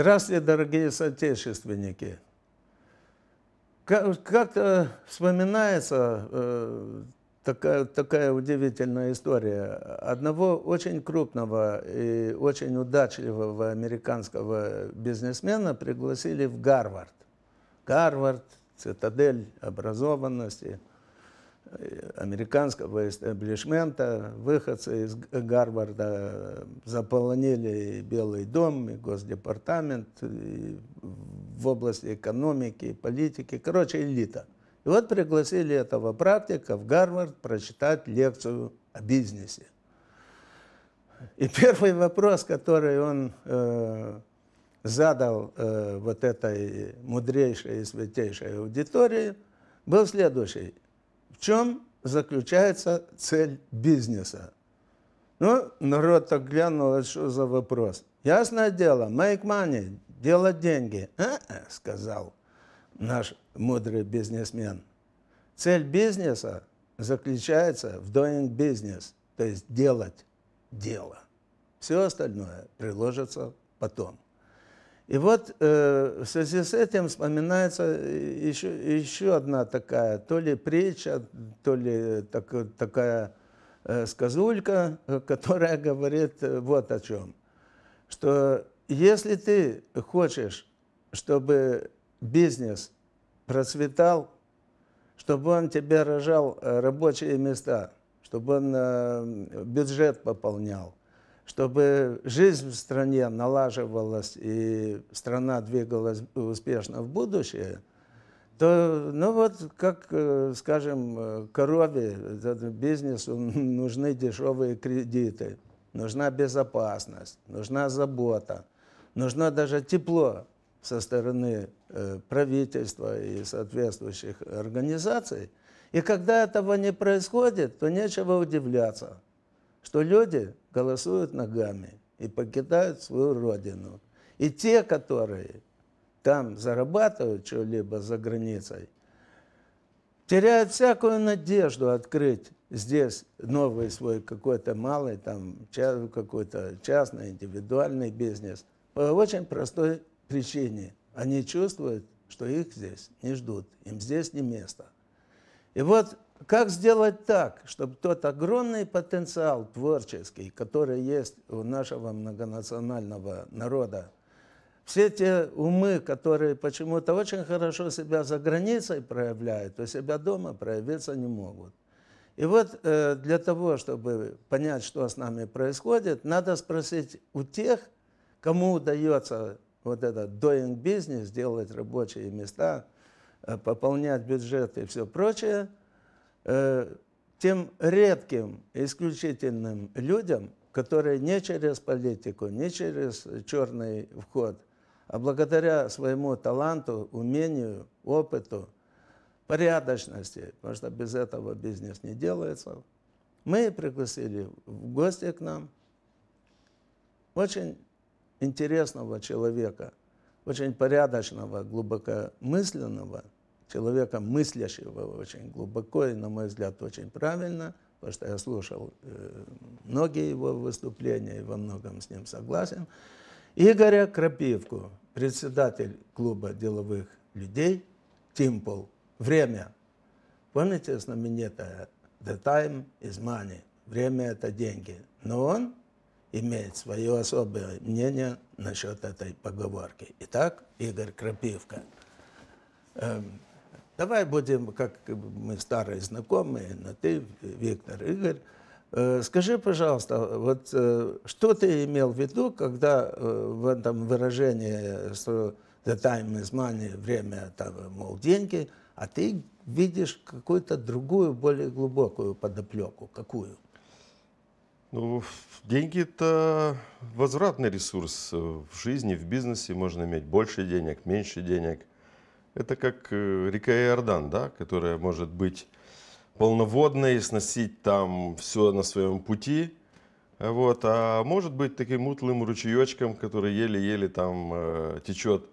Здравствуйте, дорогие соотечественники! Как-то э, вспоминается э, такая, такая удивительная история. Одного очень крупного и очень удачливого американского бизнесмена пригласили в Гарвард. Гарвард, цитадель образованности – американского истеблишмента, выходцы из Гарварда э, заполонили Белый дом, и Госдепартамент, и в области экономики, и политики, короче, элита. И вот пригласили этого практика в Гарвард прочитать лекцию о бизнесе. И первый вопрос, который он э, задал э, вот этой мудрейшей и святейшей аудитории, был следующий – в чем заключается цель бизнеса. Ну, народ так глянул, а что за вопрос. Ясное дело, make money, делать деньги. А -а, сказал наш мудрый бизнесмен. Цель бизнеса заключается в doing business, то есть делать дело. Все остальное приложится потом. И вот э, в связи с этим вспоминается еще, э, еще одна такая, то ли притча, то ли э, так, э, такая э, сказулька, которая говорит вот о чем. Что если ты хочешь, чтобы бизнес процветал, чтобы он тебе рожал рабочие места, чтобы он бюджет пополнял, чтобы жизнь в стране налаживалась и страна двигалась успешно в будущее, то, ну вот, как, э, скажем, э, корове, бизнесу нужны дешевые кредиты, нужна безопасность, нужна забота, нужно даже тепло со стороны э, правительства и соответствующих организаций. И когда этого не происходит, то нечего удивляться, что люди голосуют ногами и покидают свою родину. И те, которые там зарабатывают что-либо за границей, теряют всякую надежду открыть здесь новый свой какой-то малый, там какой-то частный, индивидуальный бизнес. По очень простой причине. Они чувствуют, что их здесь не ждут, им здесь не место. И вот как сделать так, чтобы тот огромный потенциал творческий, который есть у нашего многонационального народа, все те умы, которые почему-то очень хорошо себя за границей проявляют, у себя дома проявиться не могут. И вот э, для того, чтобы понять, что с нами происходит, надо спросить у тех, кому удается вот этот doing business, делать рабочие места, э, пополнять бюджет и все прочее – Э, тем редким, исключительным людям, которые не через политику, не через черный вход, а благодаря своему таланту, умению, опыту, порядочности, потому что без этого бизнес не делается, мы пригласили в гости к нам очень интересного человека, очень порядочного, глубокомысленного – человека мыслящего очень глубоко и, на мой взгляд, очень правильно, потому что я слушал э, многие его выступления и во многом с ним согласен. Игоря Крапивку, председатель клуба деловых людей «Тимпл». Время. Помните знаменитое «The time is money» – «Время – это деньги». Но он имеет свое особое мнение насчет этой поговорки. Итак, Игорь Крапивка. Эм, Давай будем, как мы старые знакомые, но ты, Виктор, Игорь, э, Скажи, пожалуйста, вот э, что ты имел в виду, когда э, в этом выражении что the time is money, время, там, мол, деньги, а ты видишь какую-то другую, более глубокую подоплеку. Какую? Ну, деньги – это возвратный ресурс. В жизни, в бизнесе можно иметь больше денег, меньше денег. Это как э, река Иордан, да, которая может быть полноводной, сносить там все на своем пути. Вот, а может быть таким мутлым ручеечком, который еле-еле там э, течет.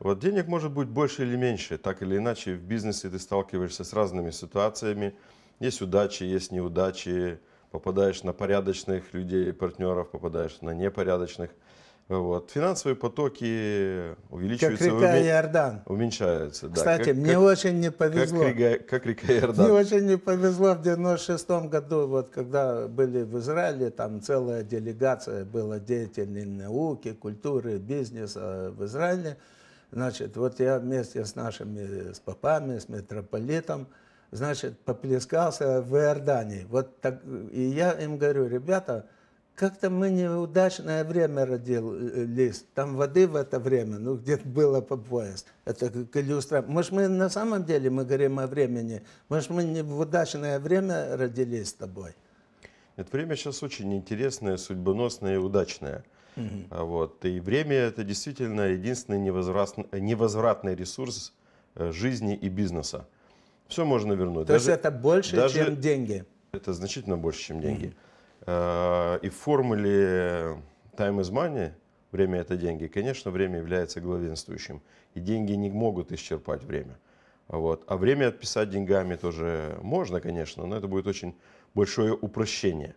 Вот денег может быть больше или меньше, так или иначе в бизнесе ты сталкиваешься с разными ситуациями. Есть удачи, есть неудачи, попадаешь на порядочных людей, партнеров, попадаешь на непорядочных. Вот. Финансовые потоки увеличиваются. Как река уме... Иордан. Уменьшаются, да. Кстати, как, мне как, очень не повезло. Как река, как река Иордан. Мне очень не повезло в 96 году, вот когда были в Израиле, там целая делегация была деятельной науки, культуры, бизнеса в Израиле. Значит, вот я вместе с нашими, с попами, с митрополитом, значит, поплескался в Иордании. Вот так, и я им говорю, ребята, как-то мы неудачное время родились. Там воды в это время, ну, где-то было по пояс. Это как иллюстрация. Может, мы на самом деле, мы говорим о времени, может, мы не в удачное время родились с тобой? Это время сейчас очень интересное, судьбоносное и удачное. Угу. Вот. И время – это действительно единственный невозвратный, невозвратный ресурс э, жизни и бизнеса. Все можно вернуть. То даже, есть это больше, даже, чем деньги? Это значительно больше, чем деньги. Угу. Э, и в формуле time is money, время это деньги, конечно, время является главенствующим. И деньги не могут исчерпать время. Вот. А время отписать деньгами тоже можно, конечно, но это будет очень большое упрощение.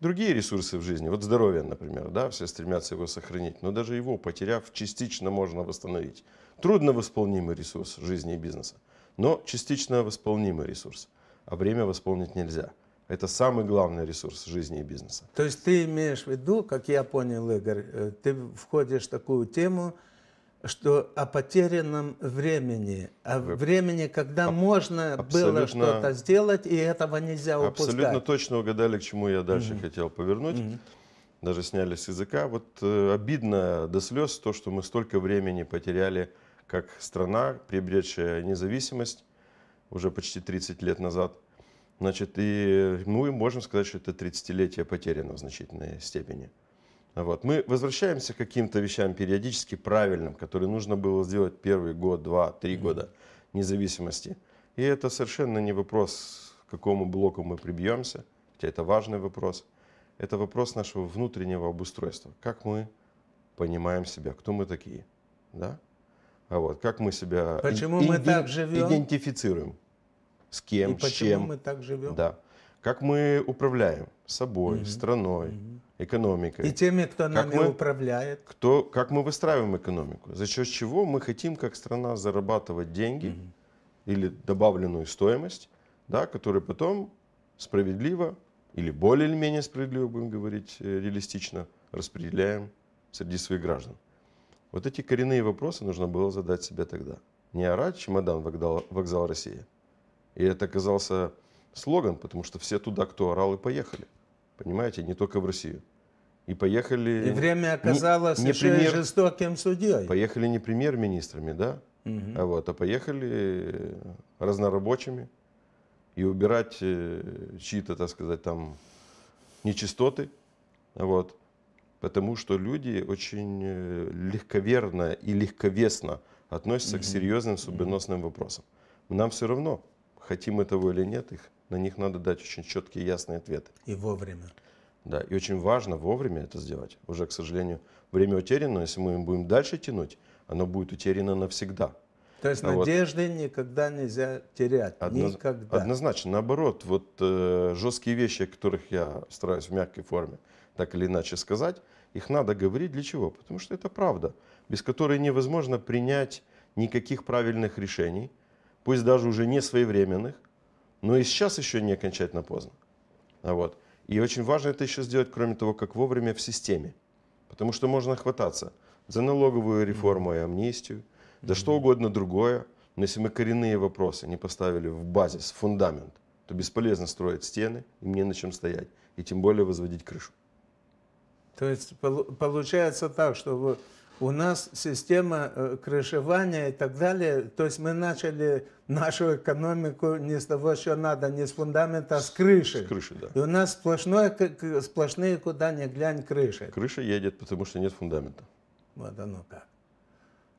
Другие ресурсы в жизни, вот здоровье, например, да, все стремятся его сохранить, но даже его, потеряв, частично можно восстановить. Трудно восполнимый ресурс жизни и бизнеса, но частично восполнимый ресурс, а время восполнить нельзя – это самый главный ресурс жизни и бизнеса. То есть ты имеешь в виду, как я понял, Игорь, э, ты входишь в такую тему, что о потерянном времени, о времени, когда а, можно было что-то сделать, и этого нельзя упускать. Абсолютно точно угадали, к чему я дальше угу. хотел повернуть. Угу. Даже сняли с языка. Вот э, обидно до слез то, что мы столько времени потеряли как страна, приобретшая независимость уже почти 30 лет назад. Значит, и мы можем сказать, что это 30-летие потеряно в значительной степени. Вот. Мы возвращаемся к каким-то вещам периодически правильным, которые нужно было сделать первый год, два, три года независимости. И это совершенно не вопрос, к какому блоку мы прибьемся, хотя это важный вопрос. Это вопрос нашего внутреннего обустройства. Как мы понимаем себя, кто мы такие. Да? А вот, как мы себя Почему ин- мы так живем? идентифицируем с кем, и с чем. мы так живем. Да. Как мы управляем собой, угу. страной, угу. экономикой. И теми, кто как нами мы, управляет. Кто, как мы выстраиваем экономику. За счет чего мы хотим, как страна, зарабатывать деньги угу. или добавленную стоимость, да, которая потом справедливо или более или менее справедливо, будем говорить э, реалистично, распределяем среди своих граждан. Вот эти коренные вопросы нужно было задать себе тогда. Не орать чемодан вокзал, вокзал России, и это оказался слоган, потому что все туда, кто орал, и поехали. Понимаете, не только в Россию. И поехали... И время оказалось не, не премьер... жестоким судьей. Поехали не премьер-министрами, да? Угу. А, вот, а поехали разнорабочими. И убирать э, чьи-то, так сказать, там нечистоты. Вот. Потому что люди очень э, легковерно и легковесно относятся угу. к серьезным судьбоносным угу. вопросам. Нам все равно, хотим мы того или нет, их, на них надо дать очень четкие ясные ответы. И вовремя. Да, и очень важно вовремя это сделать. Уже, к сожалению, время утеряно, если мы им будем дальше тянуть, оно будет утеряно навсегда. То есть а надежды вот, никогда нельзя терять. Одно, никогда. Однозначно. Наоборот, вот э, жесткие вещи, о которых я стараюсь в мягкой форме так или иначе сказать, их надо говорить для чего? Потому что это правда, без которой невозможно принять никаких правильных решений – пусть даже уже не своевременных, но и сейчас еще не окончательно поздно. А Вот. И очень важно это еще сделать, кроме того, как вовремя в системе. Потому что можно хвататься за налоговую реформу и амнистию, за что угодно другое. Но если мы коренные вопросы не поставили в базис, в фундамент, то бесполезно строить стены, и мне на чем стоять, и тем более возводить крышу. То есть получается так, что у нас система э, крышевания и так далее. То есть мы начали нашу экономику не с того, что надо, не с фундамента, а с крыши. С крыши, да. И у нас сплошное, сплошные, куда ни глянь, крыши. Крыша едет, потому что нет фундамента. Вот оно как.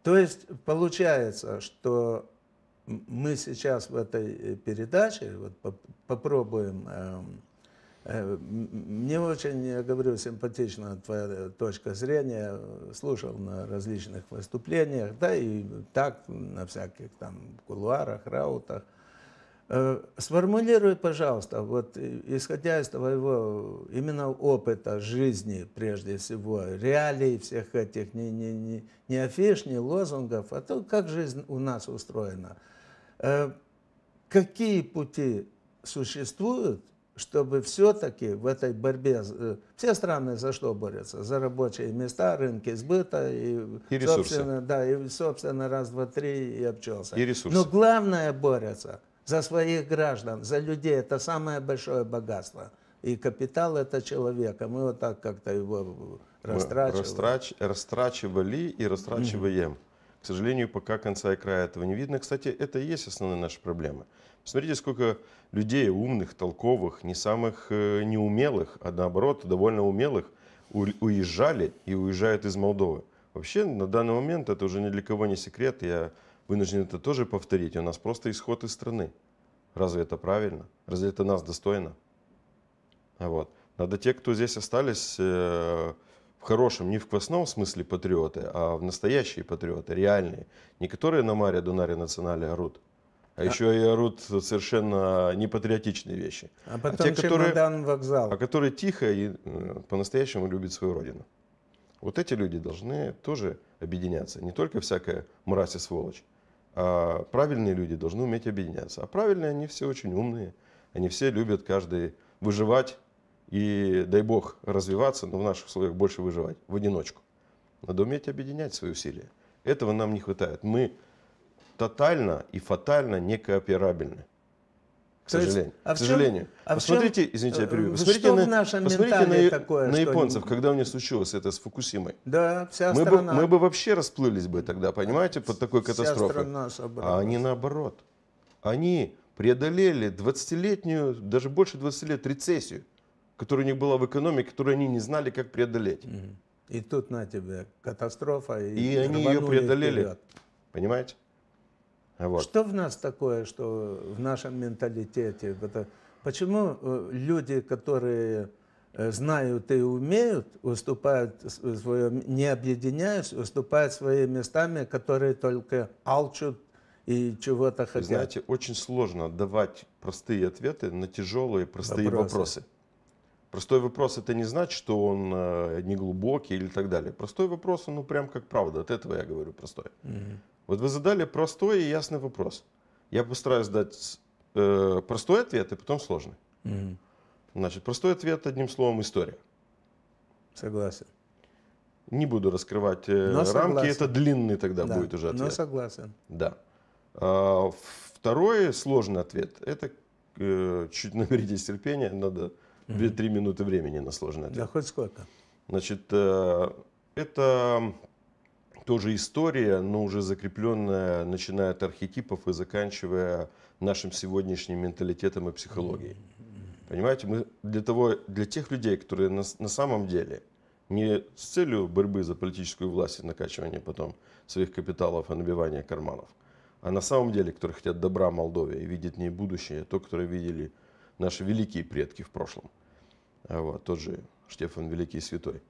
То есть получается, что мы сейчас в этой э, передаче вот, попробуем эм, Э, мне очень, я говорю, симпатична твоя э, точка зрения. Слушал на различных выступлениях, да и так на всяких там кулуарах, раутах. Э, сформулируй, пожалуйста, вот исходя из твоего именно опыта жизни, прежде всего, реалий всех этих, не, не, не, не афиш, не лозунгов, а то, как жизнь у нас устроена. Какие пути существуют чтобы все-таки в этой борьбе, э, все страны за что борются? За рабочие места, рынки сбыта и, и ресурсы. Собственно, да, и, собственно, раз, два, три и обчелся. И ресурсы. Но главное борются за своих граждан, за людей. Это самое большое богатство. И капитал это человек. А Мы вот так как-то его растрачивали. Растрач, растрачивали и растрачиваем. mm К сожалению, пока конца и края этого не видно. Кстати, это и есть основная наша проблема – Смотрите, сколько людей умных, толковых, не самых э, неумелых, а наоборот, довольно умелых, уезжали и уезжают из Молдовы. Вообще, на данный момент это уже ни для кого не секрет, я вынужден это тоже повторить. У нас просто исход из страны. Разве это правильно? Разве это нас достойно? А вот. Надо те, кто здесь остались, э, в хорошем, не в квасном смысле патриоты, а в настоящие патриоты, реальные. Не которые на Маре Дунаре национале орут. А еще и орут совершенно непатриотичные вещи. А потом а те, которые, вокзал. А которые тихо и э, по-настоящему любят свою родину. Вот эти люди должны тоже объединяться. Не только всякая мразь и сволочь, а правильные люди должны уметь объединяться. А правильные они все очень умные. Они все любят каждый выживать и, дай бог, развиваться, но в наших условиях больше выживать в одиночку. Надо уметь объединять свои усилия. Этого нам не хватает. Мы тотально и фатально некооперабельны. К То сожалению. Есть, а к сожалению. А посмотрите, чем, извините, я э, перебью. Посмотрите, на, посмотрите на, такое, на японцев, когда у них случилось это с Фукусимой. Да, вся мы страна. Бы, мы бы вообще расплылись бы тогда, понимаете, под такой вся катастрофой. А они наоборот. Они преодолели 20-летнюю, даже больше 20 лет, рецессию, которая у них была в экономике, которую они не знали, как преодолеть. И тут на тебе катастрофа. И, и они ее преодолели. Вперед. Понимаете? Вот. Что в нас такое, что в нашем менталитете? Это, почему э, люди, которые э, знают и умеют, уступают свое, э, не объединяясь, уступают свои местами, которые только алчут и чего-то хотят. Знаете, очень сложно давать простые ответы на тяжелые простые вопросы. вопросы. Простой вопрос это не значит, что он э, неглубокий или так далее. Простой вопрос, ну прям как правда. От этого я говорю простой. Угу. Вот вы задали простой и ясный вопрос. Я постараюсь дать э, простой ответ и потом сложный. Угу. Значит, простой ответ одним словом история. Согласен. Не буду раскрывать э, но рамки, согласен. это длинный тогда да, будет уже ответ. Но согласен. Да. А, второй сложный ответ это э, чуть наберитесь терпения, надо угу. 2-3 минуты времени на сложный ответ. Да хоть сколько. Значит, э, это тоже история, но уже закрепленная, начиная от архетипов и заканчивая нашим сегодняшним менталитетом и психологией. Понимаете, мы для, того, для тех людей, которые на, на самом деле не с целью борьбы за политическую власть и накачивания потом своих капиталов и набивания карманов, а на самом деле, которые хотят добра Молдове и видят в ней будущее, то, которое видели наши великие предки в прошлом. А вот, тот же Штефан Великий Святой.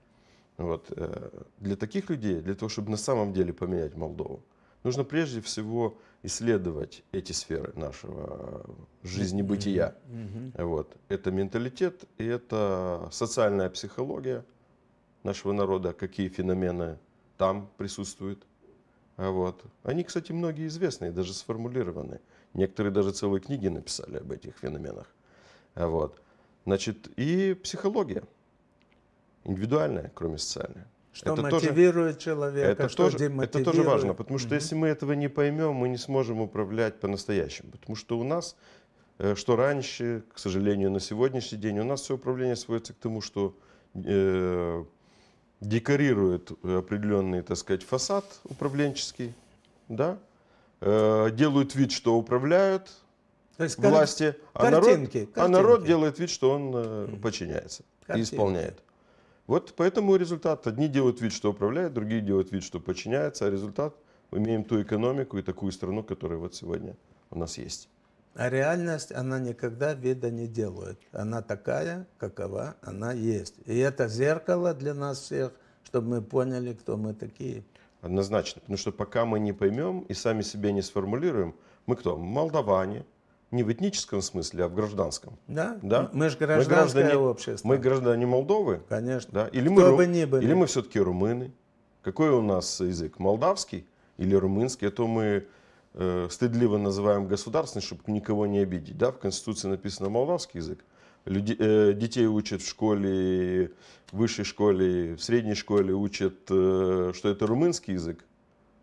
Вот. Э, для таких людей, для того, чтобы на самом деле поменять Молдову, нужно прежде всего исследовать эти сферы нашего жизнебытия. Mm-hmm. Вот. Это менталитет и это социальная психология нашего народа, какие феномены там присутствуют. А вот. Они, кстати, многие известны и даже сформулированы. Некоторые даже целые книги написали об этих феноменах. А вот. Значит, и психология индивидуальное, кроме социальное. Что это мотивирует тоже, человека, это что тоже, демотивирует. Это тоже важно, потому что mm-hmm. если мы этого не поймем, мы не сможем управлять по-настоящему. Потому что у нас, э, что раньше, к сожалению, на сегодняшний день, у нас все управление сводится к тому, что э, декорирует определенный, так сказать, фасад управленческий, да? э, делают вид, что управляют, то есть власти, картинки, а, народ, картинки. а народ делает вид, что он э, подчиняется картинки. и исполняет. Вот поэтому результат. Одни делают вид, что управляют, другие делают вид, что подчиняются, а результат мы имеем ту экономику и такую страну, которая вот сегодня у нас есть. А реальность, она никогда вида не делает. Она такая, какова она есть. И это зеркало для нас всех, чтобы мы поняли, кто мы такие. Однозначно. Потому что пока мы не поймем и сами себе не сформулируем, мы кто? Молдаване, не в этническом смысле, а в гражданском. Да? да? Ну, мы же гражданское мы граждане, общество. Мы граждане Молдовы. Конечно. Да? Или, Кто мы, бы ни были. или мы все-таки румыны. Какой у нас язык? Молдавский или румынский? Это мы э, стыдливо называем государственный, чтобы никого не обидеть. Да? В Конституции написано молдавский язык. Люди, э, детей учат в школе, в высшей школе, в средней школе учат, э, что это румынский язык.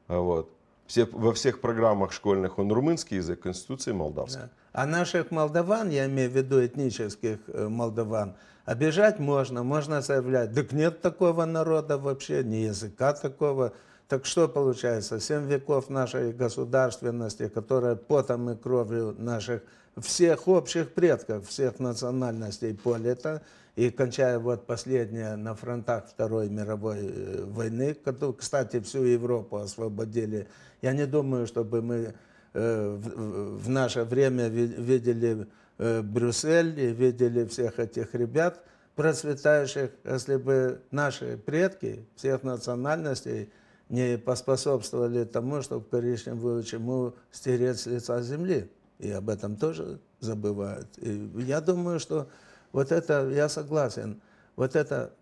А вот. Все, во всех программах школьных он румынский язык, Конституции молдавский. Да. А наших молдаван, я имею в виду этнических э, молдаван, обижать можно, можно заявлять, так нет такого народа вообще, ни языка такого. Так что получается, семь веков нашей государственности, которая потом и кровью наших всех общих предков, всех национальностей полета, и кончая вот последняя на фронтах Второй мировой э, войны, кстати, всю Европу освободили. Я не думаю, чтобы мы Э, в наше время видели э, Брюссель и видели всех этих ребят процветающих, если бы наши предки всех национальностей не поспособствовали тому, чтобы коричневую чему стереть с лица земли. И об этом тоже забывают. И я думаю, что вот это, я согласен, вот это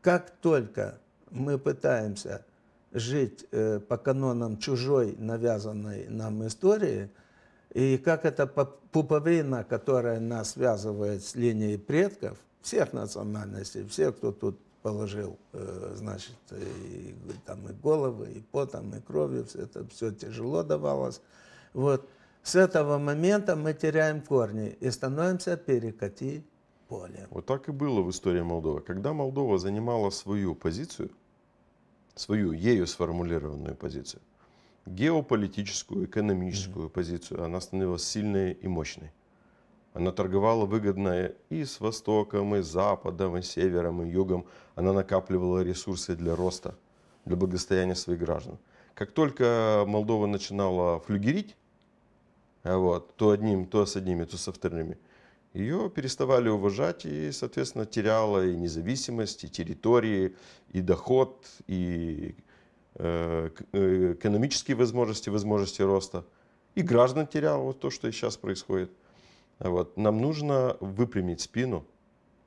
как только мы пытаемся – жить э, по канонам чужой навязанной нам истории, и как эта пуповина, которая нас связывает с линией предков, всех национальностей, всех, кто тут положил, э, значит, и, там и головы, и потом, и кровью, все это все тяжело давалось. Вот. С этого момента мы теряем корни и становимся перекати поле. Вот так и было в истории Молдовы. Когда Молдова занимала свою позицию, свою ею сформулированную позицию. Геополитическую, экономическую mm-hmm. позицию. Она становилась сильной и мощной. Она торговала выгодно и с Востоком, и Западом, и Севером, и Югом. Она накапливала ресурсы для роста, для благосостояния своих граждан. Как только Молдова начинала флюгерить, вот, то одним, то с одними, то со вторыми, ее переставали уважать и, соответственно, теряла и независимость, и территории, и доход, и э, э, экономические возможности, возможности роста. И граждан терял вот то, что и сейчас происходит. А вот. Нам нужно выпрямить спину,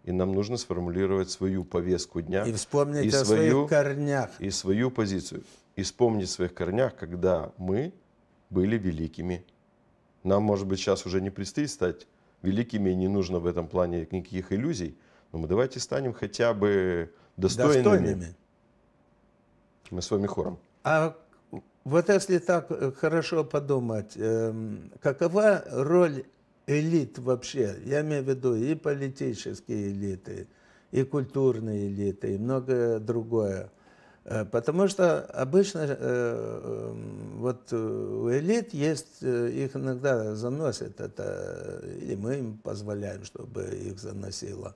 и нам нужно сформулировать свою повестку дня. И вспомнить и о свою, своих корнях. И свою позицию. И вспомнить о своих корнях, когда мы были великими. Нам, может быть, сейчас уже не предстоит стать великими, не нужно в этом плане никаких иллюзий. Но мы давайте станем хотя бы достойными. достойными. Мы с вами хором. А вот если так э, хорошо подумать, эм, какова роль элит вообще? Я имею в виду и политические элиты, и культурные элиты, и многое другое. Э, потому что обычно э, эм, вот э, у элит есть, их иногда заносит это, или мы им позволяем, чтобы их заносило.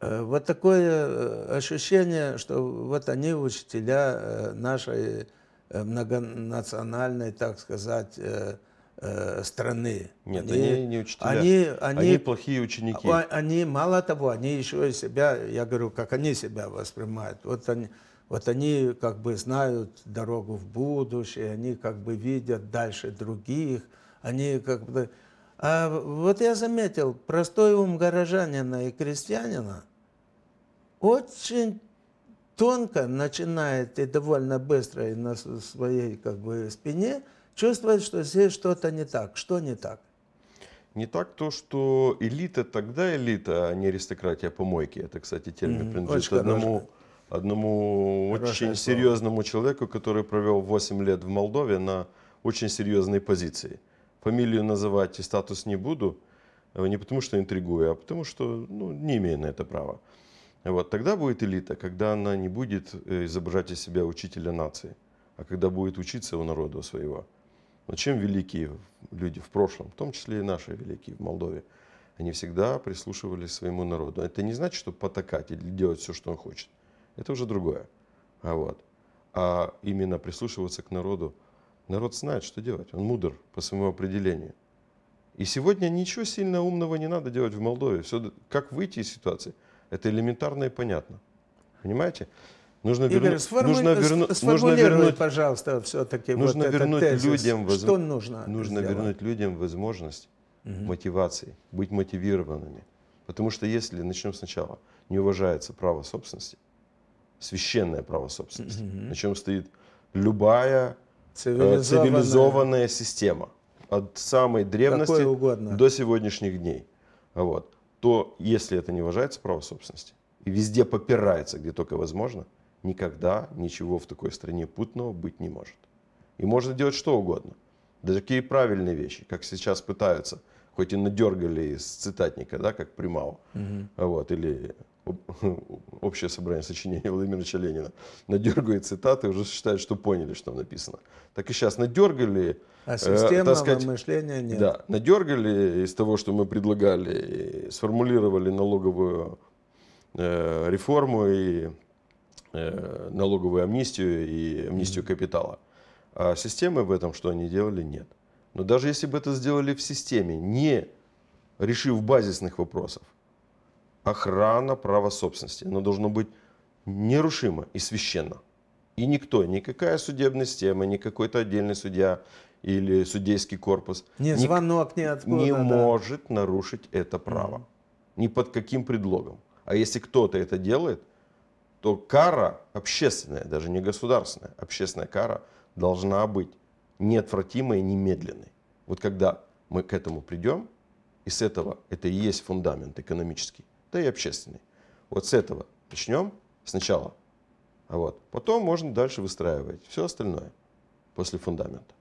Вот такое ощущение, что вот они учителя нашей многонациональной, так сказать, страны. Нет, они, они не учителя, они, они, они плохие ученики. Они, мало того, они еще и себя, я говорю, как они себя воспринимают. Вот они, вот они как бы знают дорогу в будущее, они как бы видят дальше других, они как бы... А вот я заметил, простой ум горожанина и крестьянина очень тонко начинает и довольно быстро и на своей как бы спине чувствовать, что здесь что-то не так. Что не так? Не так то, что элита тогда элита, а не аристократия помойки. Это, кстати, термин принадлежит Очень одному хорошо одному Хорошее очень слово. серьезному человеку, который провел 8 лет в Молдове на очень серьезной позиции. Фамилию называть и статус не буду, э, не потому что интригую, а потому что ну, не имею на это права. Вот, тогда будет элита, когда она не будет э, изображать из себя учителя нации, а когда будет учиться у народа своего. Но чем великие люди в прошлом, в том числе и наши великие в Молдове, они всегда прислушивались своему народу. Это не значит, что потакать или делать все, что он хочет это уже другое. А, вот. а именно прислушиваться к народу. Народ знает, что делать. Он мудр по своему определению. И сегодня ничего сильно умного не надо делать в Молдове. Все, как выйти из ситуации, это элементарно и понятно. Понимаете? Нужно, Игорь, верну... сформу... нужно, верну... нужно вернуть, пожалуйста, все-таки нужно вот вернуть тезис. людям воз... что нужно, нужно сделать? вернуть людям возможность угу. мотивации, быть мотивированными, потому что если начнем сначала, не уважается право собственности, священное право собственности, mm на чем стоит любая э, цивилизованная, цивилизованная система от самой древности до сегодняшних дней. Вот. То, если это не уважается право собственности, и везде попирается, где только возможно, никогда ничего в такой стране путного быть не может. И можно делать что угодно. даже такие правильные вещи, как сейчас пытаются, хоть и надергали из цитатника, да, как Примау, угу. вот, или общее собрание сочинений Владимира Ленина, надергает цитаты, уже считают, что поняли, что там написано. Так и сейчас надергали... А системного э, мышления нет. Да, надергали из того, что мы предлагали, сформулировали налоговую э, реформу и э, налоговую амнистию и амнистию mm-hmm. капитала. А системы в этом, что они делали, нет. Но даже если бы это сделали в системе, не решив базисных вопросов, охрана права собственности. Оно должно быть нерушимо и священно. И никто, никакая судебная система, ни какой-то отдельный судья или судейский корпус не, звонок, не, откуда, не да. может нарушить это право. Угу. Ни под каким предлогом. А если кто-то это делает, то кара общественная, даже не государственная, общественная кара должна быть неотвратимой и немедленной. Вот когда мы к этому придем, и с этого это и есть фундамент экономический, да и общественный. Вот с этого начнем сначала. А вот. Потом можно дальше выстраивать все остальное после фундамента.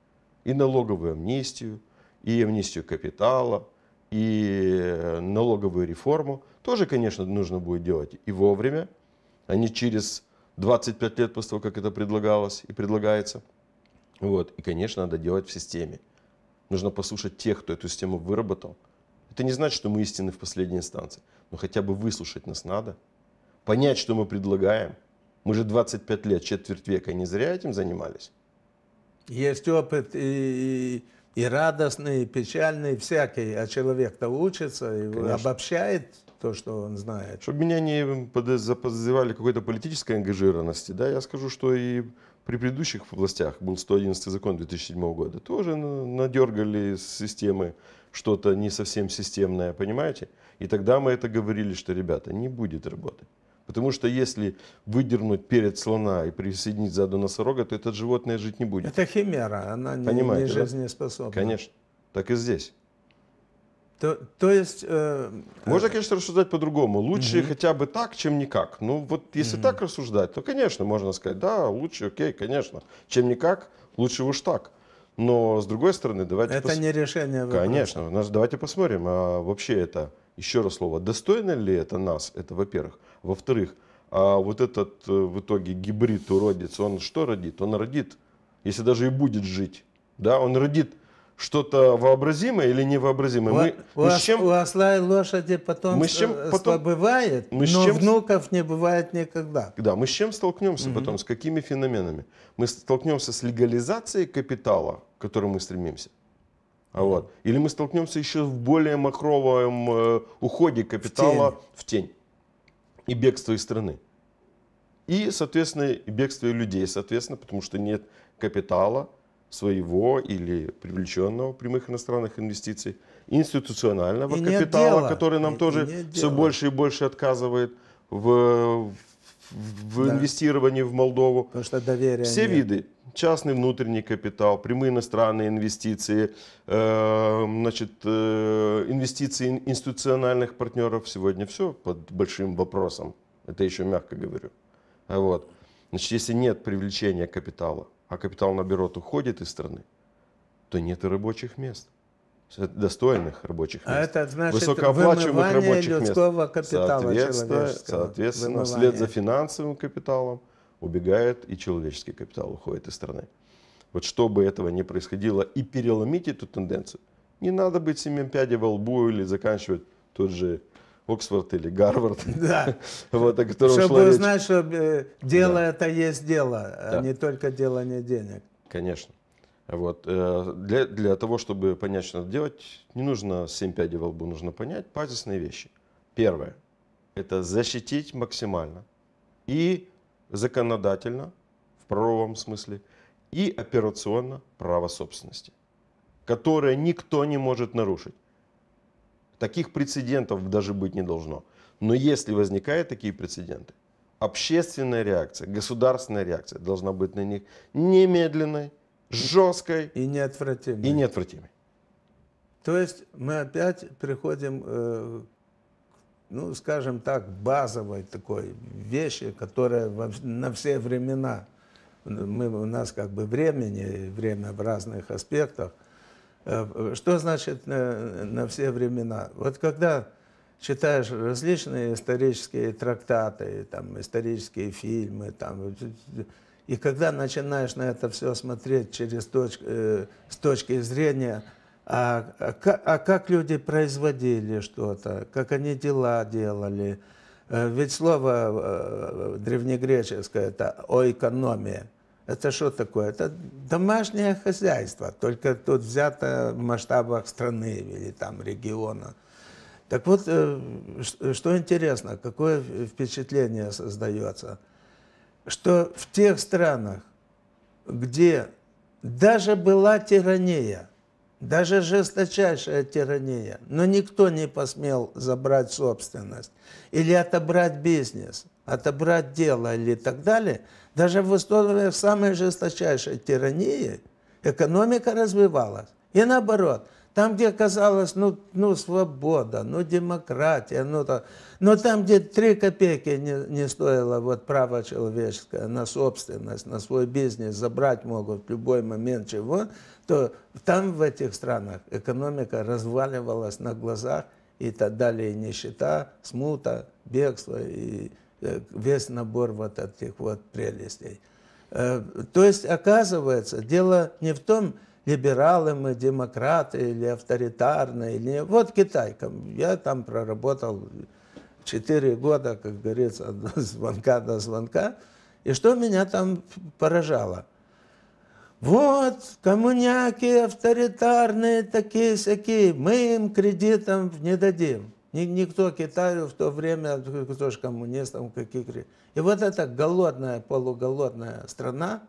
И налоговую амнистию, и амнистию капитала, и э, налоговую реформу. Тоже, конечно, нужно будет делать и вовремя, а не через 25 лет после того, как это предлагалось и предлагается. Вот. И, конечно, надо делать в системе. Нужно послушать тех, кто эту систему выработал. Это не значит, что мы истины в последней инстанции но хотя бы выслушать нас надо, понять, что мы предлагаем. Мы же 25 лет, четверть века не зря этим занимались. Есть опыт и, и радостный, и печальный, всякий. А человек-то учится и Конечно. обобщает то, что он знает. Чтобы меня не заподозревали какой-то политической ангажированности, да, я скажу, что и при предыдущих властях был 111 закон 2007 года, тоже надергали системы что-то не совсем системное, понимаете? И тогда мы это говорили, что, ребята, не будет работать. Потому что если выдернуть перед слона и присоединить заду носорога, то это животное жить не будет. Это химера, она не, Понимаете, не жизнеспособна. Да? Конечно. Так и здесь. То, то есть... Э, Можно, э, конечно, рассуждать по-другому. Лучше угу. хотя бы так, чем никак. Ну вот если угу. так рассуждать, то, конечно, можно сказать, да, лучше, окей, конечно, чем никак, лучше уж так. Но с другой стороны, давайте... Это пос... не решение вопроса. Конечно, давайте посмотрим, а вообще это еще раз слово, достойно ли это нас, это во-первых. Во-вторых, а вот этот э, в итоге гибрид уродец, он что родит? Он родит, если даже и будет жить, да, он родит что-то вообразимое или невообразимое. У, мы, у, мы с чем, у осла и лошади потом, мы с чем, э, потом бывает, мы с но чем, внуков не бывает никогда. Да, мы с чем столкнемся угу. потом, с какими феноменами? Мы столкнемся с легализацией капитала, к которому мы стремимся. А вот. Или мы столкнемся еще в более макровом э, уходе капитала в тень. в тень и бегство из страны. И, соответственно, бегство людей, соответственно, потому что нет капитала своего или привлеченного прямых иностранных инвестиций, институционального и капитала, который нам и, тоже и все больше и больше отказывает в, в в да. инвестировании в Молдову. Потому что доверие. Все нет. виды. Частный внутренний капитал, прямые иностранные инвестиции, э, значит, э, инвестиции институциональных партнеров. Сегодня все под большим вопросом. Это еще мягко говорю. А вот. Значит, если нет привлечения капитала, а капитал, наоборот, уходит из страны, то нет и рабочих мест достойных рабочих а мест, а это значит высокооплачиваемых рабочих людского мест. Капитала соответственно, соответственно вымывание. вслед за финансовым капиталом убегает и человеческий капитал уходит из страны. Вот чтобы этого не происходило и переломить эту тенденцию, не надо быть семьем пяди во лбу или заканчивать тот же Оксфорд или Гарвард. Да. вот, о котором Чтобы узнать, что э, дело да. это есть дело, а да. а не только дело а не денег. Конечно. Вот. Э, для, для того, чтобы понять, что надо делать, не нужно 7 пядей во лбу, нужно понять базисные вещи. Первое – это защитить максимально и законодательно, в правовом смысле, и операционно право собственности, которое никто не может нарушить. Таких прецедентов даже быть не должно. Но если возникают такие прецеденты, общественная реакция, государственная реакция должна быть на них немедленной, жесткой и неотвратимой. И неотвратимой. То есть мы опять приходим, э, ну, скажем так, базовой такой вещи, которая на все времена, мы, у нас как бы времени, время в разных аспектах. Э, что значит на, э, на все времена? Вот когда читаешь различные исторические трактаты, там, исторические фильмы, там, и когда начинаешь на это все смотреть через точ, э, с точки зрения, а, а, а как люди производили что-то, как они дела делали, э, ведь слово э, древнегреческое это о экономии, Это что такое? Это домашнее хозяйство, только тут взято в масштабах страны или там региона. Так вот, э, что интересно, какое впечатление создается – что в тех странах, где даже была тирания, даже жесточайшая тирания, но никто не посмел забрать собственность или отобрать бизнес, отобрать дело или так далее, даже в условиях самой жесточайшей тирании экономика развивалась. И наоборот, там, где казалось, ну, ну свобода, ну демократия, ну то, но там, где три копейки не, не стоило вот право человеческое на собственность, на свой бизнес, забрать могут в любой момент чего, то там, в этих странах, экономика разваливалась на глазах и так далее, и нищета, смута, бегство и э, весь набор вот этих вот прелестей. Э, то есть, оказывается, дело не в том, либералы мы, демократы или авторитарные. Или... Вот Китай. Я там проработал 4 года, как говорится, от звонка до звонка. И что меня там поражало? Вот коммуняки авторитарные такие всякие, мы им кредитом не дадим. Никто Китаю в то время, кто же коммунистом, какие кредиты. И вот эта голодная, полуголодная страна,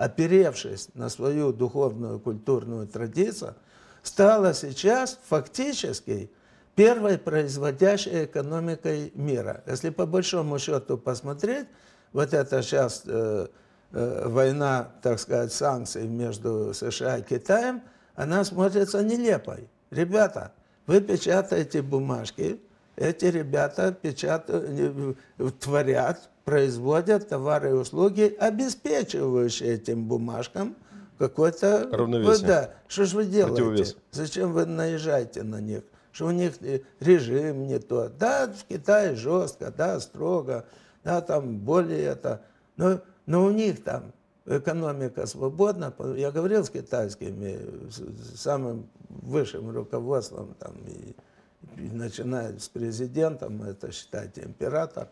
оперевшись на свою духовную культурную традицию, стала сейчас фактически первой производящей экономикой мира. Если по большому счету посмотреть, вот это сейчас э, э, война, так сказать, санкций между США и Китаем, она смотрится нелепой. Ребята, вы печатаете бумажки, эти ребята печатают, э, творят, производят товары и услуги, обеспечивающие этим бумажкам какой-то... Равновесие. Да. Что же вы делаете? Противовес. Зачем вы наезжаете на них? Что у них э, режим не тот. Да, в Китае жестко, да, строго, да, там более это. Но, но у них там экономика свободна. Я говорил с китайскими, с самым высшим руководством там и начиная с президента, мы это считайте император,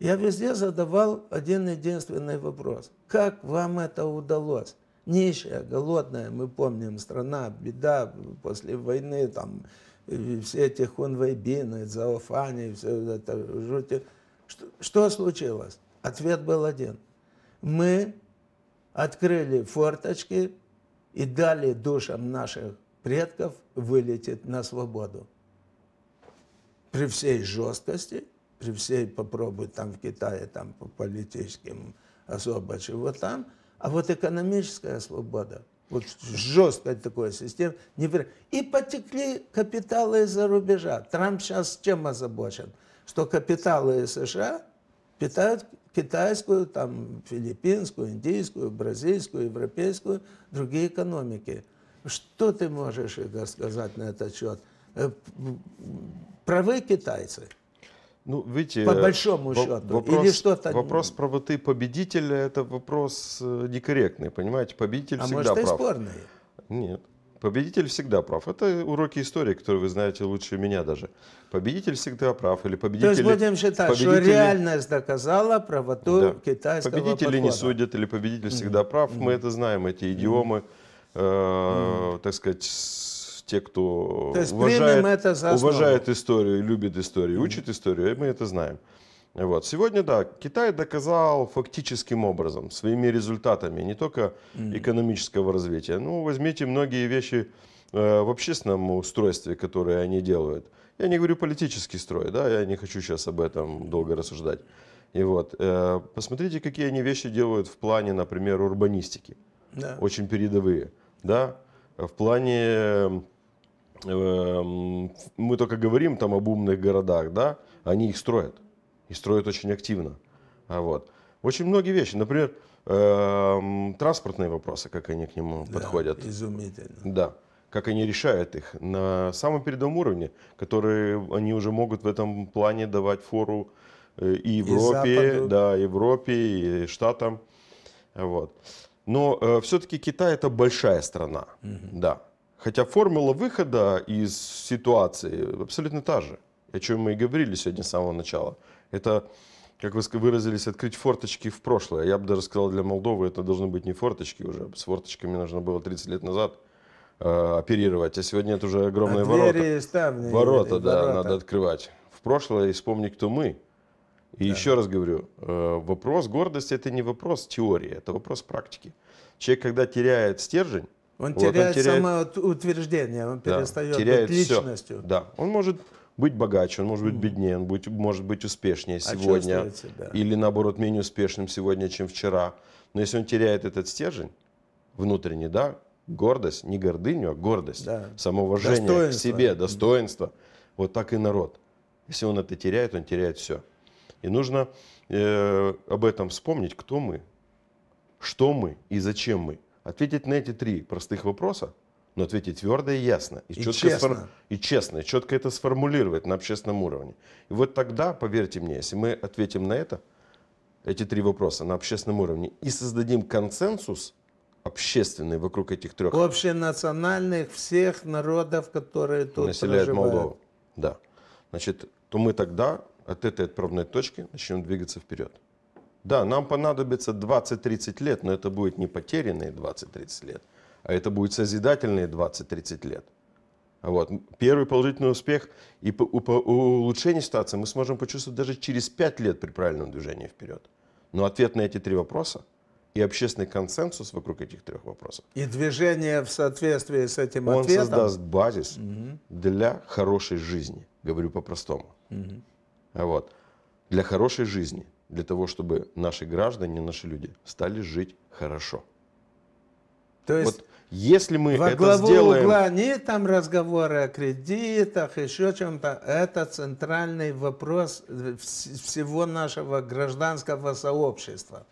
я везде задавал один единственный вопрос. Как вам это удалось? Нищая, голодная, мы помним, страна, беда после войны, там, все эти хунвейбины, зоофани, все это жути. Что, что случилось? Ответ был один. Мы открыли форточки и дали душам наших предков вылететь на свободу при всей жесткости, при всей попробуй там в Китае, там по политическим особо чего там, а вот экономическая свобода, вот жесткая такая система, неверо... и потекли капиталы из-за рубежа. Трамп сейчас чем озабочен? Что капиталы из США питают китайскую, там, филиппинскую, индийскую, бразильскую, европейскую, другие экономики. Что ты можешь, Игорь, сказать на этот счет? Э, правы китайцы? Ну, видите, по большому в, счету, вопрос, или что-то... Вопрос правоты победителя – это вопрос э, некорректный, понимаете? Победитель а всегда может, прав. А может, и спорный? Нет. Победитель всегда прав. Это уроки истории, которые вы знаете лучше меня даже. Победитель всегда прав. Или победители, То есть будем считать, победители... что реальность доказала правоту да. китайского Победители подхода. не судят, или победитель всегда прав. Mm -hmm. Мы это знаем, эти идиомы, mm -hmm. э, так сказать, те, кто уважает, это уважает историю, любит историю, mm-hmm. учит историю, мы это знаем. Вот. Сегодня, да, Китай доказал фактическим образом, своими результатами, не только mm-hmm. экономического развития. Ну, возьмите многие вещи э, в общественном устройстве, которые они делают. Я не говорю политический строй, да, я не хочу сейчас об этом долго рассуждать. И вот, э, посмотрите, какие они вещи делают в плане, например, урбанистики. Да. Очень передовые, да, в плане Эм, мы только говорим там об умных городах, да, они их строят. И строят очень активно. А Вот. Очень многие вещи. Например, эм, транспортные вопросы, как они к нему да, подходят. Изумительно. Да. Как они решают их на самом передовом уровне, которые они уже могут в этом плане давать фору э, и Европе, и да, Европе, и Штатам. Вот. Но э, все-таки Китай это большая страна, угу. да. Хотя формула выхода из ситуации абсолютно та же, о чем мы и говорили сегодня с самого начала. Это, как вы выразились, открыть форточки в прошлое. Я бы даже сказал, для Молдовы это должны быть не форточки уже. А с форточками нужно было 30 лет назад э, оперировать, а сегодня это уже огромные а ворота. Двери, ставни, ворота, и, да, ворота. надо открывать. В прошлое и вспомни, кто мы. И да. еще раз говорю, э, вопрос гордости это не вопрос теории, это вопрос практики. Человек, когда теряет стержень, он вот теряет, теряет самоутверждение, он да, теряет быть личностью. Все. Да, он может быть богаче, он может быть беднее, он быть, может быть успешнее а сегодня. Да. Или наоборот, менее успешным сегодня, чем вчера. Но если он теряет этот стержень внутренний, да, гордость, не гордыню, а гордость, да. самоуважение к себе, достоинство. Вот так и народ. Если он это теряет, он теряет все. И нужно э, об этом вспомнить, кто мы, что мы и зачем мы ответить на эти три простых вопроса, но ответить твердо и ясно. И, и четко, честно. Сфор... и честно, и четко это сформулировать на общественном уровне. И вот тогда, поверьте мне, если мы ответим на это, эти три вопроса на общественном уровне и создадим консенсус общественный вокруг этих трех. Общенациональных всех народов, которые тут Населяют Молдову. Да. Значит, то мы тогда от этой отправной точки начнем двигаться вперед. Да, нам понадобится 20-30 лет, но это будет не потерянные 20-30 лет, а это будет созидательные 20-30 лет. Вот. Первый положительный успех и улучшение ситуации мы сможем почувствовать даже через 5 лет при правильном движении вперед. Но ответ на эти три вопроса и общественный консенсус вокруг этих трех вопросов. И движение в соответствии с этим он ответом. Он создаст базис угу. для хорошей жизни. Говорю по-простому. Угу. Вот. Для хорошей жизни для того, чтобы наши граждане, наши люди стали жить хорошо. То есть вот если мы во это главу сделаем... угла не там разговоры о кредитах, еще чем-то. Это центральный вопрос всего нашего гражданского сообщества.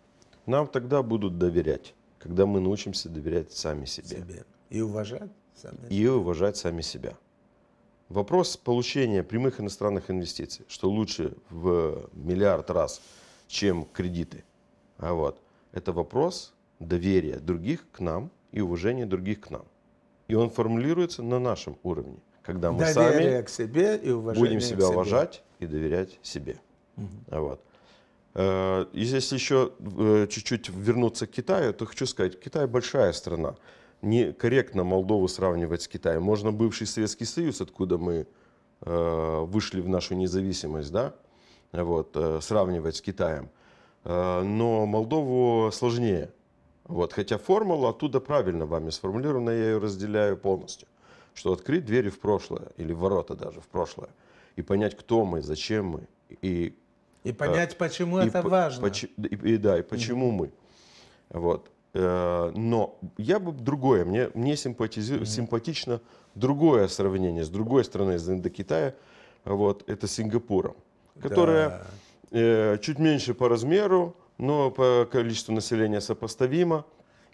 Нам тогда будут доверять, когда мы научимся доверять сами себе. себе. И уважать сами себя. И уважать сами себя. Вопрос получения прямых иностранных инвестиций, что лучше в миллиард раз – чем кредиты. А вот. Это вопрос доверия других к нам и уважения других к нам. И он формулируется на нашем уровне, когда мы Доверие сами к себе и будем себя уважать и доверять себе. Угу. А вот. и э, Если еще э, чуть-чуть вернуться к Китаю, то хочу сказать, Китай большая страна. Некорректно Молдову сравнивать с Китаем. Можно бывший Советский Союз, откуда мы э, вышли в нашу независимость, да, вот, э, сравнивать с Китаем. Э, но Молдову сложнее. Вот, хотя формула оттуда правильно вами сформулирована, я ее разделяю полностью. Что открыть двери в прошлое, или ворота даже в прошлое, и понять, кто мы, зачем мы, и... И э, понять, почему и это по, важно. Поч, и, и, да, и почему mm-hmm. мы. Вот. Но я бы другое, мне, мне симпатизи, mm-hmm. симпатично другое сравнение с другой стороны из Индокитая, вот, это Сингапуром которая да. э, чуть меньше по размеру, но по количеству населения сопоставима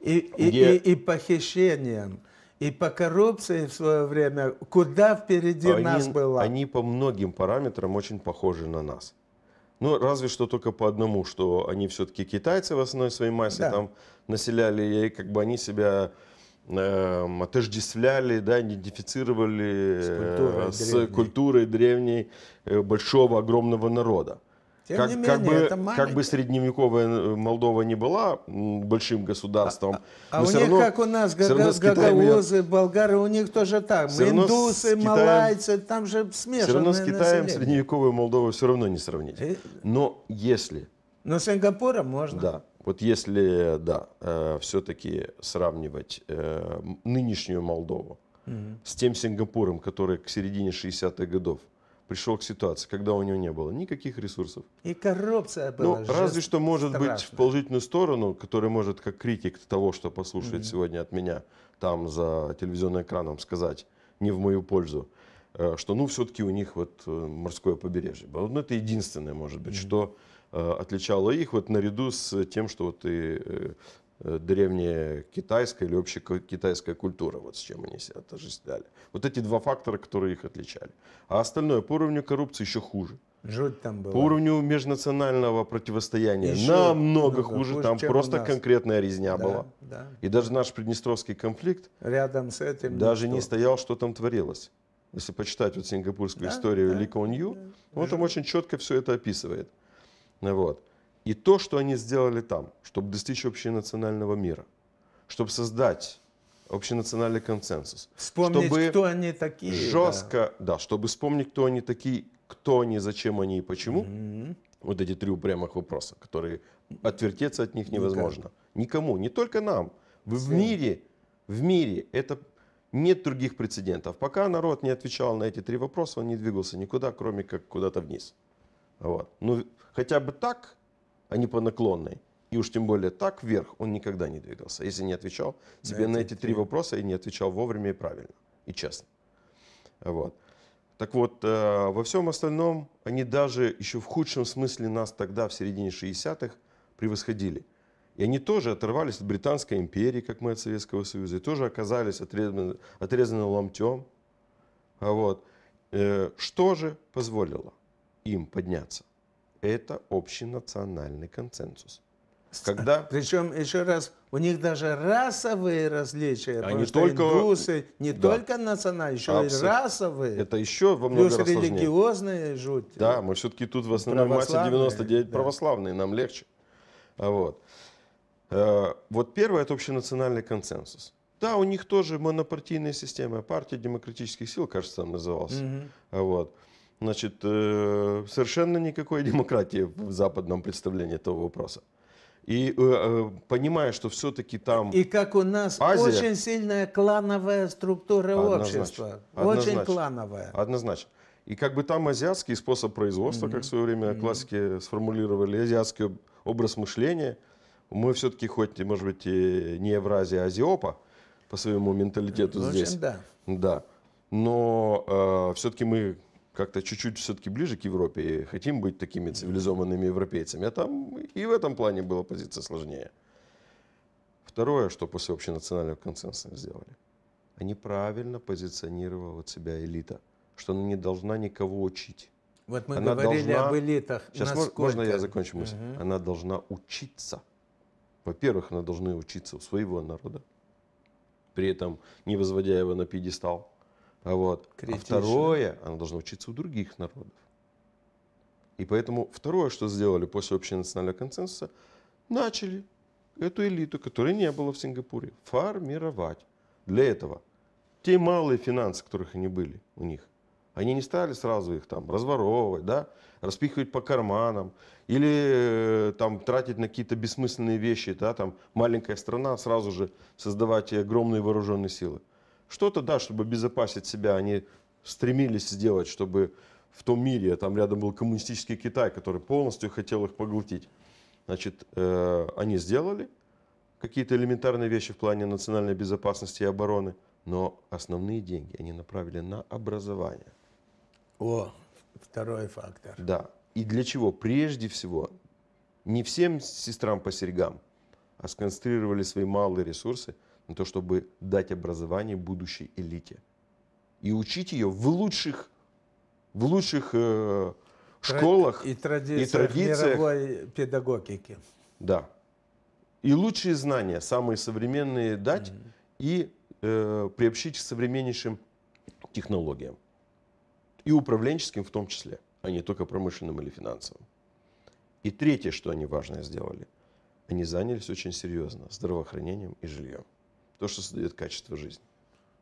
И, где... и, и, и похищением, и по коррупции в свое время, куда впереди они, нас было. Они по многим параметрам очень похожи на нас. Ну, разве что только по одному, что они все-таки китайцы в основной своей массе да. там населяли, и как бы они себя э, отождествляли, да, идентифицировали с э, культурой, с культурой древней э, большого огромного народа. Тем как, не менее, как, бы, это как бы средневековая э, Молдова не была большим государством. А, а у них, равно, как у нас, гага, гагаузы, болгары, у них тоже так. Индусы, Китаем, малайцы, там же смешанное Все равно с Китаем население. средневековую Молдову все равно не сравнить. Но если... Но с Сингапуром можно. Да. Вот если, да, э, все-таки сравнивать э, нынешнюю Молдову угу. с тем Сингапуром, который к середине 60-х годов пришел к ситуации, когда у него не было никаких ресурсов. И коррупция ну, была. Ну, разве что может страшно. быть в положительную сторону, который может как критик того, что послушает угу. сегодня от меня там за телевизионным экраном сказать не в мою пользу, э, что ну все-таки у них вот морское побережье. Ну это единственное может быть, угу. что Э, отличало их, вот наряду с тем, что вот и э, древняя китайская или общая китайская культура, вот с чем они себя отождествляли. Вот эти два фактора, которые их отличали. А остальное по уровню коррупции еще хуже. Жуть там была. По уровню межнационального противостояния еще намного хуже, хуже, там просто конкретная резня да, была. Да. И даже наш Приднестровский конфликт рядом с этим даже никто. не стоял, что там творилось. Если почитать вот сингапурскую да, историю да, Ли Кон Ю, да, он там очень четко все это описывает. Вот. И то, что они сделали там, чтобы достичь общенационального мира, чтобы создать общенациональный консенсус. Вспомнить, чтобы кто они такие. Жестко, да. да, чтобы вспомнить, кто они такие, кто они, зачем они и почему. Mm-hmm. Вот эти три упрямых вопроса, которые отвертеться от них невозможно. Никому, Никому не только нам. Вы в мире, в мире это нет других прецедентов. Пока народ не отвечал на эти три вопроса, он не двигался никуда, кроме как куда-то вниз. Вот. Ну, хотя бы так, а не по наклонной, и уж тем более так вверх, он никогда не двигался, если не отвечал себе да, на эти три вопроса и не отвечал вовремя и правильно, и честно. Вот. Так вот, э, во всем остальном они даже еще в худшем смысле нас тогда, в середине 60-х, превосходили. И они тоже оторвались от Британской империи, как мы от Советского Союза, и тоже оказались отрезаны, отрезаны ломтем. А вот. Э, что же позволило им подняться? это общенациональный консенсус. Когда... Причем, еще раз, у них даже расовые различия. А не только... Индусы, не да. только национальные, еще Абсолютно. и расовые. Это еще во много Плюс раз религиозные жуть. Да, мы все-таки тут в основном массе 99 да. православные, нам легче. А вот. Э, вот первое – это общенациональный консенсус. Да, у них тоже монопартийная система, партия демократических сил, кажется, там называлась. Угу. Вот. Значит, э, совершенно никакой демократии в западном представлении этого вопроса. И э, э, понимая, что все-таки там... И как у нас Азия, очень сильная клановая структура однозначно, общества. Однозначно, очень клановая. Однозначно. И как бы там азиатский способ производства, mm-hmm. как в свое время mm-hmm. классики сформулировали, азиатский образ мышления. Мы все-таки хоть, может быть, и не Евразия, а азиопа по своему менталитету в общем, здесь. да. Да. Но э, все-таки мы как-то чуть-чуть все-таки ближе к Европе и хотим быть такими цивилизованными европейцами. А там и в этом плане была позиция сложнее. Второе, что после общенационального консенсуса сделали, они а правильно позиционировала себя элита, что она не должна никого учить. Вот мы она говорили должна... об элитах. Сейчас насколько... можно я закончу мысль? Угу. Она должна учиться. Во-первых, она должна учиться у своего народа, при этом не возводя его на пьедестал. А вот. А второе, она должна учиться у других народов. И поэтому второе, что сделали после общенационального консенсуса, начали эту элиту, которой не было в Сингапуре, формировать. Для этого те малые финансы, которых они были у них, они не стали сразу их там разворовывать, да, распихивать по карманам или э, там тратить на какие-то бессмысленные вещи, да, там маленькая страна сразу же создавать огромные вооруженные силы. Что-то, да, чтобы безопасить себя, они стремились сделать, чтобы в том мире, там рядом был коммунистический Китай, который полностью хотел их поглотить. Значит, э, они сделали какие-то элементарные вещи в плане национальной безопасности и обороны, но основные деньги они направили на образование. О, второй фактор. Да. И для чего? Прежде всего, не всем сестрам по серьгам, а сконцентрировали свои малые ресурсы – на то, чтобы дать образование будущей элите. И учить ее в лучших, в лучших э, школах и традициях, и традициях мировой педагогики. Да. И лучшие знания, самые современные дать mm-hmm. и э, приобщить к современнейшим технологиям. И управленческим в том числе, а не только промышленным или финансовым. И третье, что они важное сделали, они занялись очень серьезно здравоохранением и жильем то, что создает качество жизни.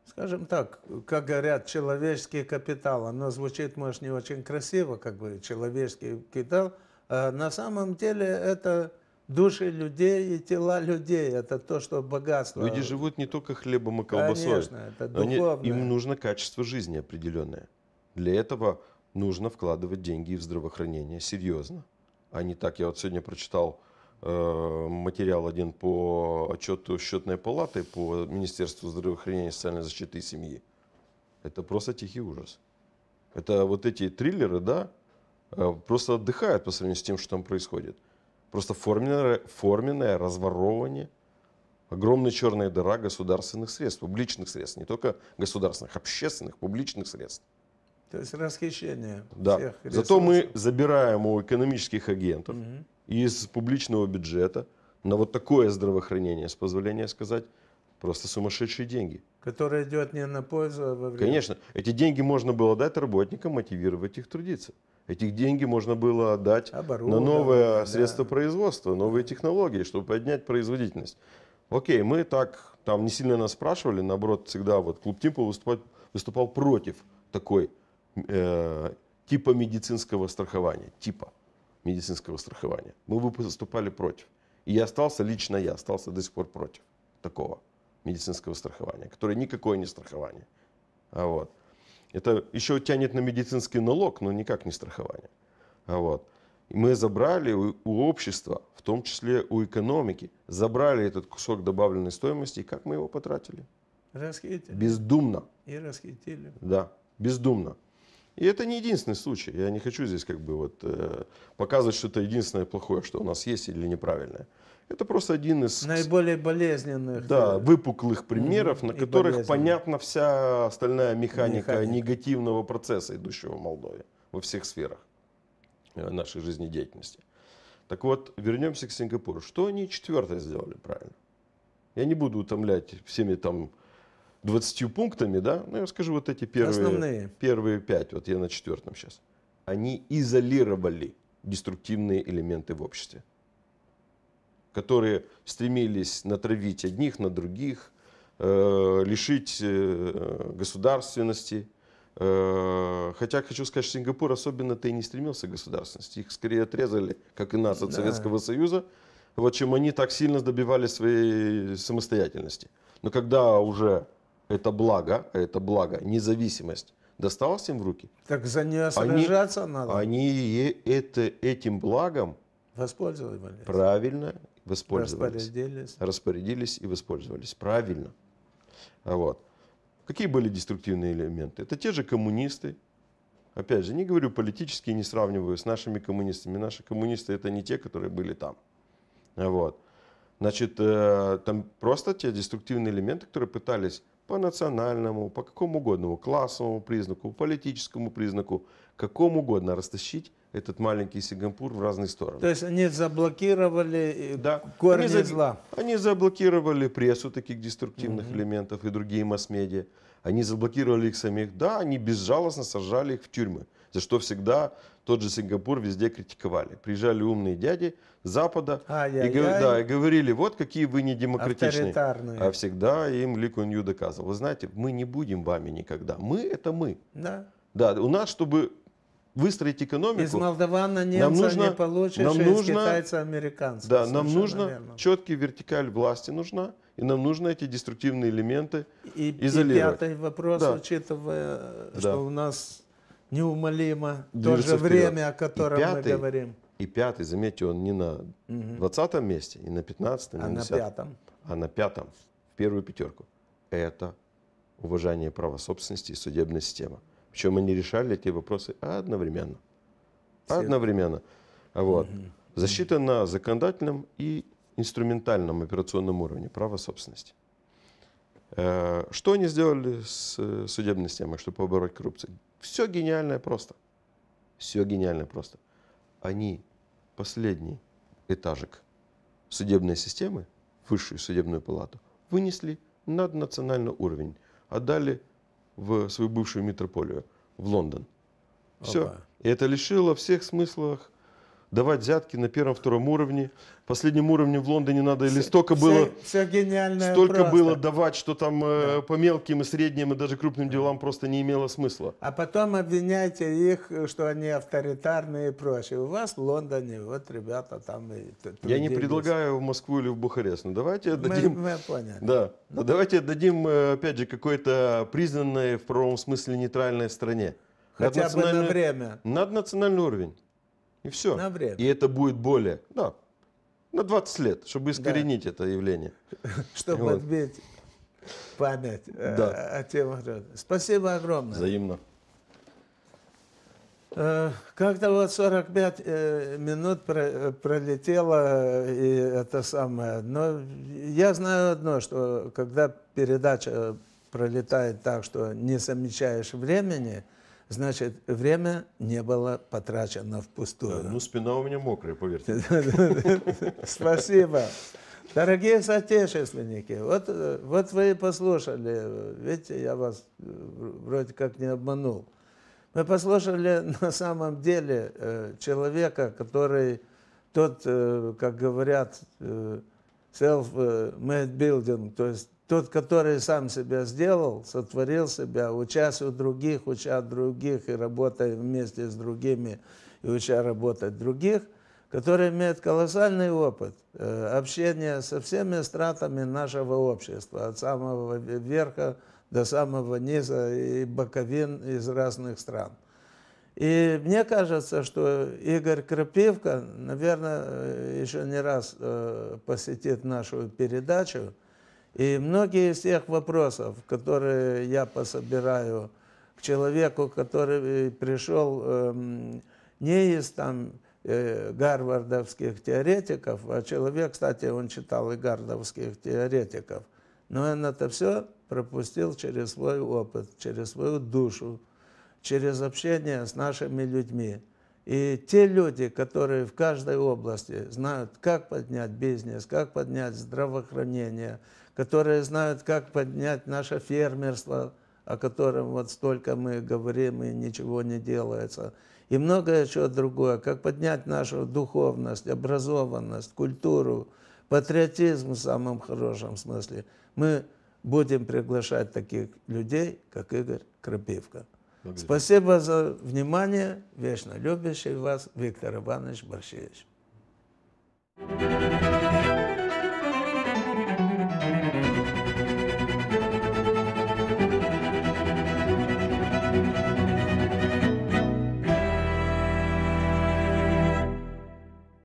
Скажем так, как говорят, человеческий капитал, оно звучит, может, не очень красиво, как бы человеческий капитал. А на самом деле это души людей и тела людей. Это то, что богатство. Люди живут не только хлебом и колбасой. Конечно, это духовное. Они, им нужно качество жизни определенное. Для этого нужно вкладывать деньги в здравоохранение серьезно. А не так. Я вот сегодня прочитал Э, материал один по отчету счетной палаты по Министерству здравоохранения и социальной защиты семьи. Это просто тихий ужас. Это вот эти триллеры, да, э, просто отдыхают по сравнению с тем, что там происходит. Просто форменное, форменное разворовывание, огромная черная дыра государственных средств, публичных средств, не только государственных, общественных, публичных средств. То есть расхищение да. всех ресурсов. Зато мы забираем у экономических агентов угу из публичного бюджета на вот такое здравоохранение, с позволения сказать, просто сумасшедшие деньги. Которые идет не на пользу, а во вред. Конечно. Эти деньги можно было дать работникам, мотивировать их трудиться. Эти деньги можно было отдать на новые да. средства производства, новые технологии, чтобы поднять производительность. Окей, мы так, там не сильно нас спрашивали, наоборот, всегда вот клуб Тимпа выступал, выступал против такой э, типа медицинского страхования, типа медицинского страхования. Мы бы выступали против. И я остался, лично я остался до сих пор против такого медицинского страхования, которое никакое не страхование. А вот. Это еще тянет на медицинский налог, но никак не страхование. А вот. И мы забрали у, у общества, в том числе у экономики, забрали этот кусок добавленной стоимости, и как мы его потратили? Расхитили. Бездумно. И расхитили. Да, бездумно. И это не единственный случай. Я не хочу здесь как бы вот э, показывать, что это единственное плохое, что у нас есть или неправильное. Это просто один из наиболее болезненных, да, э, выпуклых примеров, на которых понятна вся остальная механика, механика негативного процесса, идущего в Молдове во всех сферах э, нашей жизнедеятельности. Так вот, вернемся к Сингапуру. Что они четвертое сделали правильно? Я не буду утомлять всеми там 20 пунктами, да, ну я скажу вот эти первые, Основные. первые пять, вот я на четвертом сейчас, они изолировали деструктивные элементы в обществе, которые стремились натравить одних на других, э, лишить э, государственности. Э, хотя, хочу сказать, что Сингапур особенно-то и не стремился к государственности. Их скорее отрезали, как и нас, от да. Советского Союза, вот чем они так сильно добивались своей самостоятельности. Но когда уже это благо, это благо, независимость досталась им в руки. Так за нее сражаться они, надо. Они это, этим благом воспользовались. правильно воспользовались. Распорядились. Распорядились и воспользовались. Правильно. Вот. Какие были деструктивные элементы? Это те же коммунисты. Опять же, не говорю политически, не сравниваю с нашими коммунистами. Наши коммунисты это не те, которые были там. Вот. Значит, э, там просто те деструктивные элементы, которые пытались по национальному, по какому угодному классовому признаку, политическому признаку, какому угодно растащить этот маленький Сингапур в разные стороны. То есть они заблокировали э, да. корни они за... зла? Они заблокировали прессу таких деструктивных угу. элементов и другие масс-медиа. Они заблокировали их самих. Да, они безжалостно сажали их в тюрьмы за что всегда тот же Сингапур везде критиковали. Приезжали умные дяди с Запада и, да, и говорили, вот какие вы не демократичные. А всегда им Ли Кунь доказывал. Вы знаете, мы не будем вами никогда. Мы – это мы. Да. Да, у нас, чтобы выстроить экономику. Из молдавана нам нужно, не получишь, нам нужно, из китайца Да, нам нужно верно. четкий вертикаль власти нужна, и нам нужно эти деструктивные элементы и, изолировать. И пятый вопрос, да. учитывая, да. что у нас неумолимо. То же время, о котором пятый, мы говорим. И пятый, заметьте, он не на 20 месте, и на 15, а не на 10, пятом. а на пятом, в первую пятерку. Это уважение права собственности и судебная система. Причем они решали эти вопросы одновременно. Все. Одновременно. Вот. Защита на законодательном и инструментальном операционном уровне права собственности. Э, что они сделали с э, судебной системой, чтобы побороть коррупцию? Все гениальное просто. Все гениальное просто. Они последний этажик судебной системы, высшую судебную палату, вынесли на национальный уровень, отдали в свою бывшую метрополию в Лондон. Все. Опа. И это лишило всех смыслов давать взятки на первом-втором уровне. Последним уровнем в Лондоне надо или столько все, было, все гениальное столько просто. было давать, что там э, да. по мелким и средним и даже крупным делам просто не имело смысла. А потом обвиняйте их, что они авторитарные и прочее. У вас в Лондоне вот ребята там. И, Я не предлагаю в Москву или в Бухарест, но давайте отдадим. Мы, мы поняли. Да, но ну. давайте отдадим э, опять же какой-то признанной в правом смысле нейтральной стране. Хотя бы на время. над национальный уровень. И все. На время. И это будет более, да, на 20 лет, чтобы искоренить да. это явление. Чтобы вот. отбить память э, да. о темах рода. Спасибо огромное. Взаимно. Э, как-то вот 45 э, минут пролетело, и это самое. Но я знаю одно, что когда передача пролетает так, что не замечаешь времени – значит, время не было потрачено впустую. Да, ну, спина у меня мокрая, поверьте. Спасибо. Дорогие соотечественники, вот, вот вы и послушали, видите, я вас э, вроде как не обманул. Мы послушали на самом деле э, человека, который тот, э, как говорят, self-made building, то есть тот, который сам себя сделал, сотворил себя, учась у других, уча других и работая вместе с другими, и уча работать других, который имеет колоссальный опыт э, общения со всеми стратами нашего общества, от самого верха до самого низа и боковин из разных стран. И мне кажется, что Игорь Крапивка, наверное, э, еще не раз э, посетит нашу передачу, и многие из тех вопросов, которые я пособираю к человеку, который э, пришел э, не из там, э, гарвардовских теоретиков, а человек, кстати, он читал и гарвардовских теоретиков, но он это все пропустил через свой опыт, через свою душу, через общение с нашими людьми. И те люди, которые в каждой области знают, как поднять бизнес, как поднять здравоохранение – которые знают, как поднять наше фермерство, о котором вот столько мы говорим и ничего не делается. И многое еще другое, как поднять нашу духовность, образованность, культуру, патриотизм в самом хорошем смысле. Мы будем приглашать таких людей, как Игорь Крапивка. Благодарю. Спасибо за внимание. Вечно любящий вас Виктор Иванович Борщевич. Thank you.